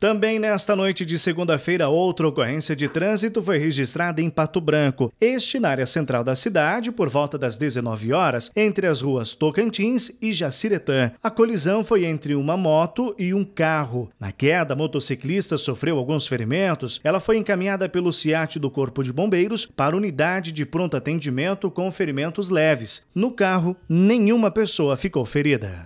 Também nesta noite de segunda-feira, outra ocorrência de trânsito foi registrada em Pato Branco. Este na área central da cidade, por volta das 19 horas, entre as ruas Tocantins e Jaciretã. A colisão foi entre uma moto e um carro. Na queda, a motociclista sofreu alguns ferimentos. Ela foi encaminhada pelo CIAT do Corpo de Bombeiros para unidade de pronto atendimento com ferimentos leves. No carro, nenhuma pessoa ficou ferida.